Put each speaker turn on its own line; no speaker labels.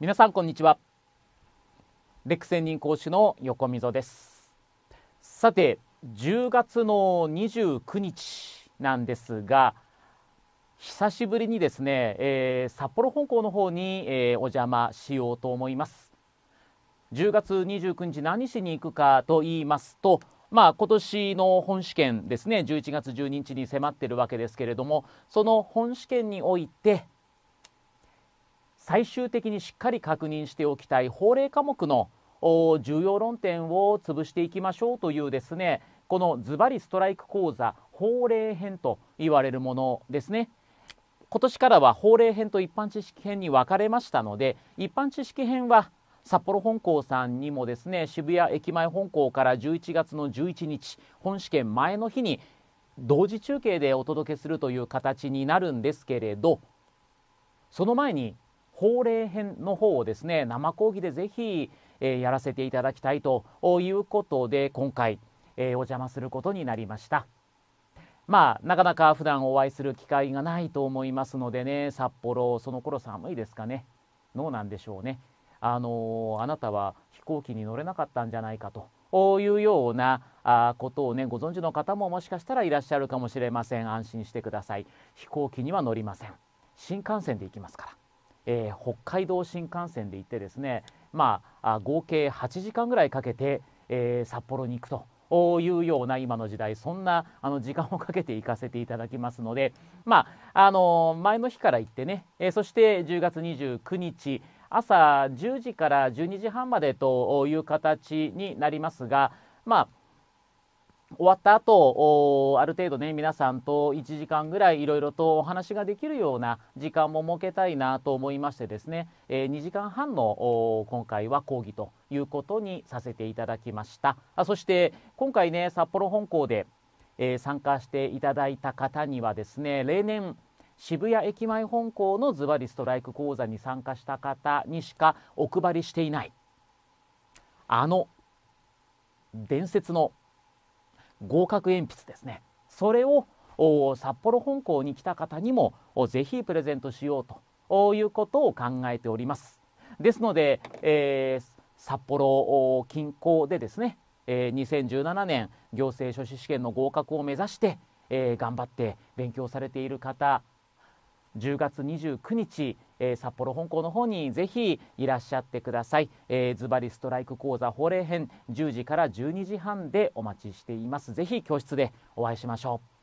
皆さんこんにちはレクセン任講師の横溝ですさて10月の29日なんですが久しぶりにですね、えー、札幌本校の方に、えー、お邪魔しようと思います10月29日何しに行くかと言いますとまあ今年の本試験ですね11月12日に迫ってるわけですけれどもその本試験において最終的にしっかり確認しておきたい法令科目の重要論点を潰していきましょうというですねこのズバリストライク講座法令編と言われるものですね今年からは法令編と一般知識編に分かれましたので一般知識編は札幌本校さんにもですね渋谷駅前本校から11月の11日本試験前の日に同時中継でお届けするという形になるんですけれどその前に法令編の方をですね生講義でぜひ、えー、やらせていただきたいということで今回、えー、お邪魔することになりました。まあ、なかなか普段お会いする機会がないと思いますのでね札幌その頃寒いですかねどうなんでしょうねあのー、あなたは飛行機に乗れなかったんじゃないかとこういうようなあことをねご存知の方ももしかしたらいらっしゃるかもしれません安心してください飛行機には乗りません新幹線で行きますからえー、北海道新幹線で行ってですね、まあ、合計8時間ぐらいかけて、えー、札幌に行くというような今の時代そんなあの時間をかけて行かせていただきますので、まああの前の日から行ってね、えー、そして10月29日朝10時から12時半までという形になりますが、まあ終わった後、ある程度ね、皆さんと1時間ぐらいいろいろとお話ができるような時間も設けたいなと思いましてですね、えー、2時間半の今回は講義ということにさせていただきました。あそして、今回ね、札幌本校で、えー、参加していただいた方にはですね、例年、渋谷駅前本校のズバリストライク講座に参加した方にしかお配りしていない、あの伝説の合格鉛筆ですねそれを札幌本校に来た方にもぜひプレゼントしようということを考えておりますですので、えー、札幌近郊でですね、え2017年行政書士試験の合格を目指して、え頑張って勉強されている方10月29日、えー、札幌本校の方にぜひいらっしゃってください、えー、ズバリストライク講座法令編10時から12時半でお待ちしていますぜひ教室でお会いしましょう